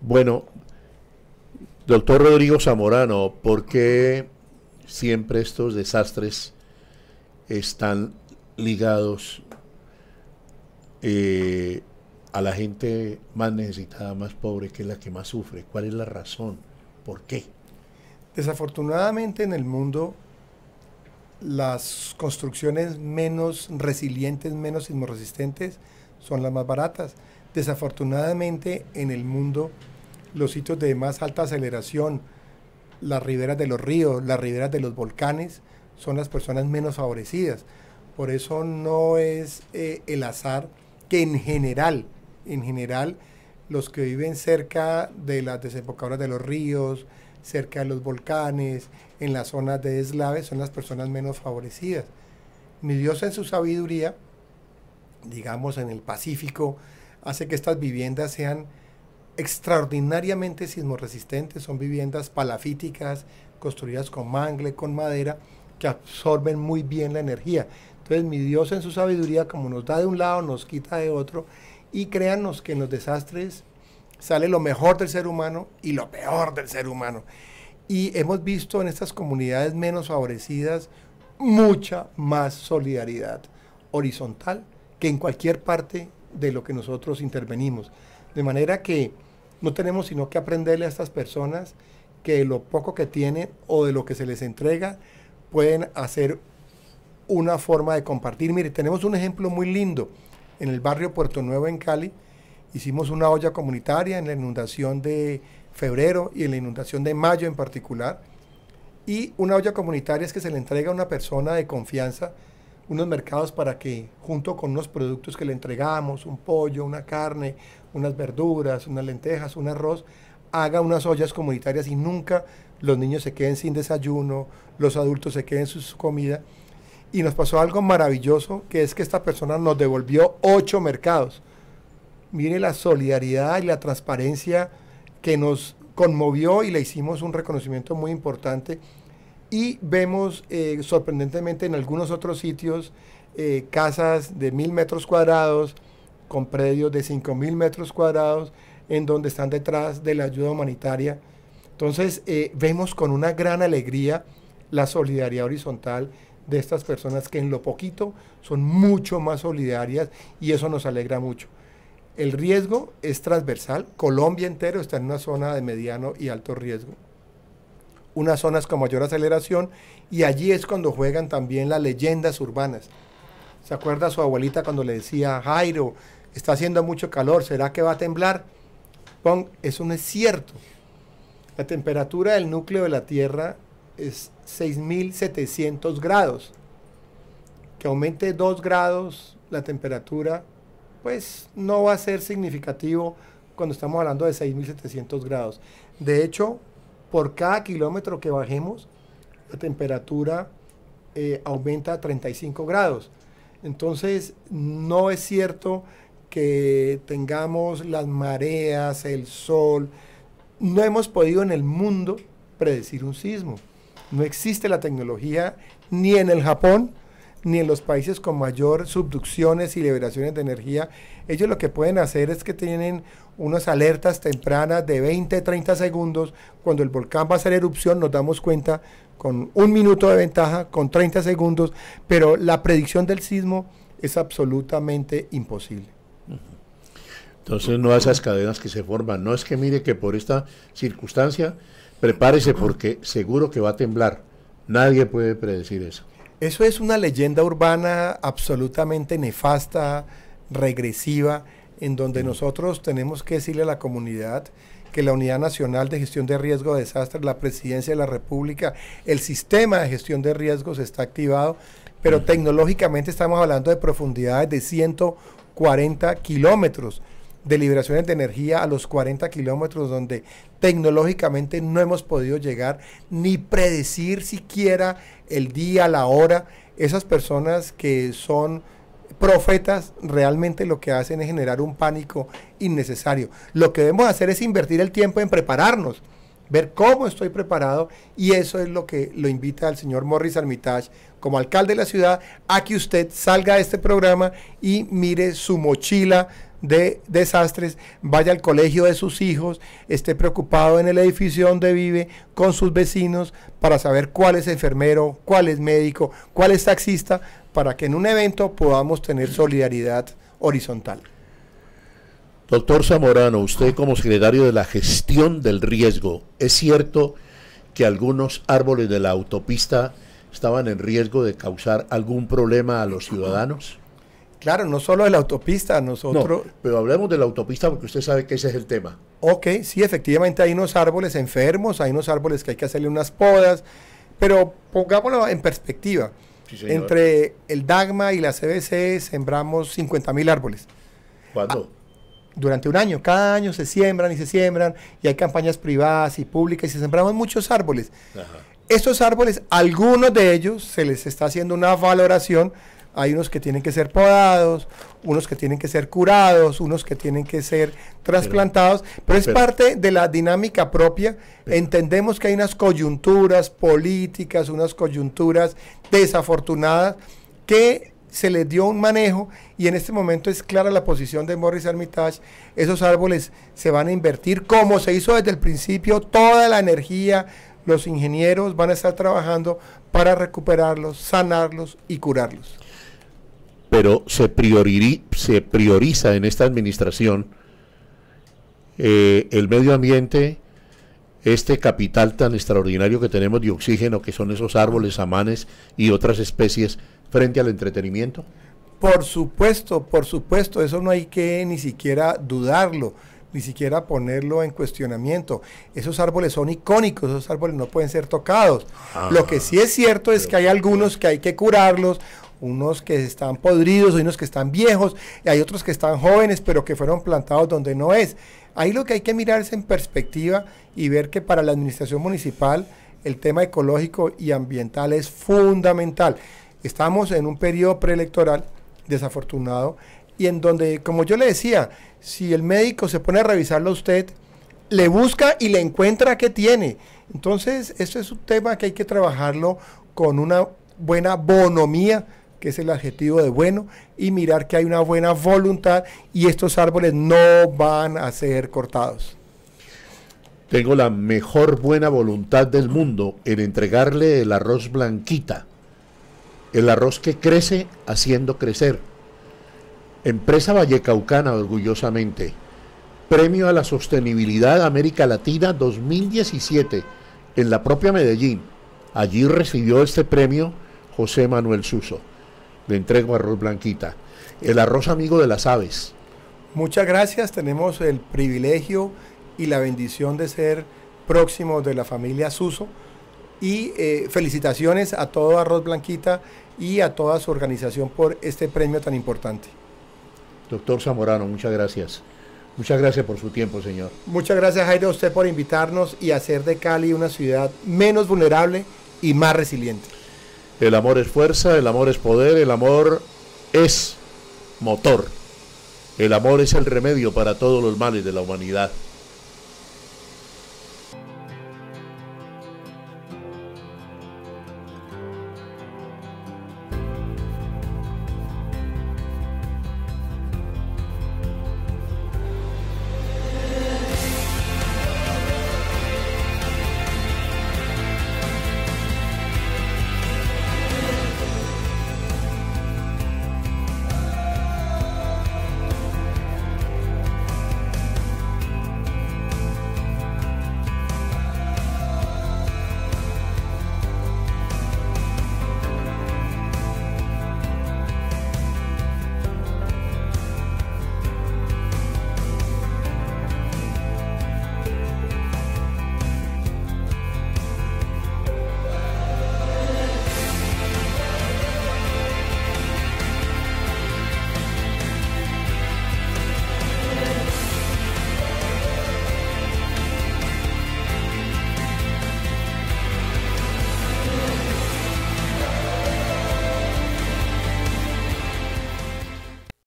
Bueno, doctor Rodrigo Zamorano, ¿por qué siempre estos desastres están ligados eh, a la gente más necesitada, más pobre, que es la que más sufre? ¿Cuál es la razón? ¿Por qué? Desafortunadamente en el mundo las construcciones menos resilientes, menos sismoresistentes, son las más baratas. Desafortunadamente en el mundo los sitios de más alta aceleración, las riberas de los ríos, las riberas de los volcanes, son las personas menos favorecidas. Por eso no es eh, el azar que en general, en general, los que viven cerca de las desembocaduras de los ríos, cerca de los volcanes, en las zonas de eslaves son las personas menos favorecidas. Mi Dios en su sabiduría, digamos en el Pacífico, hace que estas viviendas sean extraordinariamente sismoresistentes. Son viviendas palafíticas, construidas con mangle, con madera, que absorben muy bien la energía. Entonces mi Dios en su sabiduría, como nos da de un lado, nos quita de otro. Y créanos que en los desastres sale lo mejor del ser humano y lo peor del ser humano. Y hemos visto en estas comunidades menos favorecidas mucha más solidaridad horizontal que en cualquier parte de lo que nosotros intervenimos. De manera que no tenemos sino que aprenderle a estas personas que lo poco que tienen o de lo que se les entrega pueden hacer una forma de compartir. Mire, tenemos un ejemplo muy lindo. En el barrio Puerto Nuevo, en Cali, hicimos una olla comunitaria en la inundación de febrero y en la inundación de mayo en particular. Y una olla comunitaria es que se le entrega a una persona de confianza unos mercados para que, junto con unos productos que le entregamos, un pollo, una carne, unas verduras, unas lentejas, un arroz, haga unas ollas comunitarias y nunca los niños se queden sin desayuno, los adultos se queden sin su comida. Y nos pasó algo maravilloso, que es que esta persona nos devolvió ocho mercados. Mire la solidaridad y la transparencia que nos conmovió y le hicimos un reconocimiento muy importante y vemos eh, sorprendentemente en algunos otros sitios eh, casas de mil metros cuadrados con predios de cinco mil metros cuadrados en donde están detrás de la ayuda humanitaria. Entonces eh, vemos con una gran alegría la solidaridad horizontal de estas personas que en lo poquito son mucho más solidarias y eso nos alegra mucho. El riesgo es transversal, Colombia entero está en una zona de mediano y alto riesgo unas zonas con mayor aceleración y allí es cuando juegan también las leyendas urbanas. ¿Se acuerda su abuelita cuando le decía, Jairo, está haciendo mucho calor, ¿será que va a temblar? Pong, eso no es cierto. La temperatura del núcleo de la Tierra es 6.700 grados. Que aumente 2 grados la temperatura, pues no va a ser significativo cuando estamos hablando de 6.700 grados. De hecho, por cada kilómetro que bajemos, la temperatura eh, aumenta a 35 grados. Entonces, no es cierto que tengamos las mareas, el sol. No hemos podido en el mundo predecir un sismo. No existe la tecnología ni en el Japón ni en los países con mayor subducciones y liberaciones de energía. Ellos lo que pueden hacer es que tienen unas alertas tempranas de 20, 30 segundos. Cuando el volcán va a hacer erupción nos damos cuenta con un minuto de ventaja, con 30 segundos, pero la predicción del sismo es absolutamente imposible. Entonces no esas cadenas que se forman. No es que mire que por esta circunstancia prepárese porque seguro que va a temblar. Nadie puede predecir eso. Eso es una leyenda urbana absolutamente nefasta, regresiva, en donde nosotros tenemos que decirle a la comunidad que la Unidad Nacional de Gestión de Riesgo de Desastres, la Presidencia de la República, el sistema de gestión de riesgos está activado, pero tecnológicamente estamos hablando de profundidades de 140 kilómetros de liberaciones de energía a los 40 kilómetros donde tecnológicamente no hemos podido llegar ni predecir siquiera el día, la hora. Esas personas que son profetas realmente lo que hacen es generar un pánico innecesario. Lo que debemos hacer es invertir el tiempo en prepararnos, ver cómo estoy preparado y eso es lo que lo invita al señor Morris Armitage como alcalde de la ciudad a que usted salga a este programa y mire su mochila, de desastres, vaya al colegio de sus hijos, esté preocupado en el edificio donde vive, con sus vecinos, para saber cuál es enfermero, cuál es médico, cuál es taxista, para que en un evento podamos tener solidaridad horizontal. Doctor Zamorano, usted como secretario de la gestión del riesgo, ¿es cierto que algunos árboles de la autopista estaban en riesgo de causar algún problema a los ciudadanos? Claro, no solo de la autopista, nosotros... pero hablemos de la autopista porque usted sabe que ese es el tema. Ok, sí, efectivamente hay unos árboles enfermos, hay unos árboles que hay que hacerle unas podas, pero pongámoslo en perspectiva. Entre el Dagma y la CBC sembramos 50 mil árboles. ¿Cuándo? Ah, durante un año, cada año se siembran y se siembran, y hay campañas privadas y públicas, y se sembramos muchos árboles. Estos árboles, algunos de ellos se les está haciendo una valoración hay unos que tienen que ser podados, unos que tienen que ser curados, unos que tienen que ser trasplantados, pero, es parte de la dinámica propia. Entendemos que hay unas coyunturas políticas, unas coyunturas desafortunadas que se les dio un manejo y en este momento es clara la posición de Morris Armitage, esos árboles se van a invertir como se hizo desde el principio, toda la energía, los ingenieros van a estar trabajando para recuperarlos, sanarlos y curarlos pero se, prioriza en esta administración eh, el medio ambiente, este capital tan extraordinario que tenemos de oxígeno, que son esos árboles, amanes y otras especies, frente al entretenimiento? Por supuesto, por supuesto, eso no hay que ni siquiera dudarlo, ni siquiera ponerlo en cuestionamiento. Esos árboles son icónicos, esos árboles no pueden ser tocados. Lo que ah, sí es cierto es que hay algunos que hay que curarlos, unos que están podridos, unos que están viejos, y hay otros que están jóvenes, pero que fueron plantados donde no es. Ahí lo que hay que mirarse en perspectiva y ver que para la administración municipal el tema ecológico y ambiental es fundamental. Estamos en un periodo preelectoral desafortunado y en donde, como yo le decía, si el médico se pone a revisarlo a usted, le busca y le encuentra qué tiene. Entonces, eso es un tema que hay que trabajarlo con una buena bonomía que es el adjetivo de bueno, y mirar que hay una buena voluntad y estos árboles no van a ser cortados. Tengo la mejor buena voluntad del mundo en entregarle el arroz blanquita, el arroz que crece haciendo crecer. Empresa Vallecaucana, orgullosamente. Premio a la Sostenibilidad América Latina 2017 en la propia Medellín. Allí recibió este premio José Manuel Suso le entrego arroz blanquita. El arroz amigo de las aves. Muchas gracias, tenemos el privilegio y la bendición de ser próximos de la familia Suso. Y eh, felicitaciones a todo Arroz Blanquita y a toda su organización por este premio tan importante. Doctor Zamorano, muchas gracias. Muchas gracias por su tiempo, señor. Muchas gracias, Jairo, a usted por invitarnos y hacer de Cali una ciudad menos vulnerable y más resiliente. El amor es fuerza, el amor es poder, el amor es motor. El amor es el remedio para todos los males de la humanidad.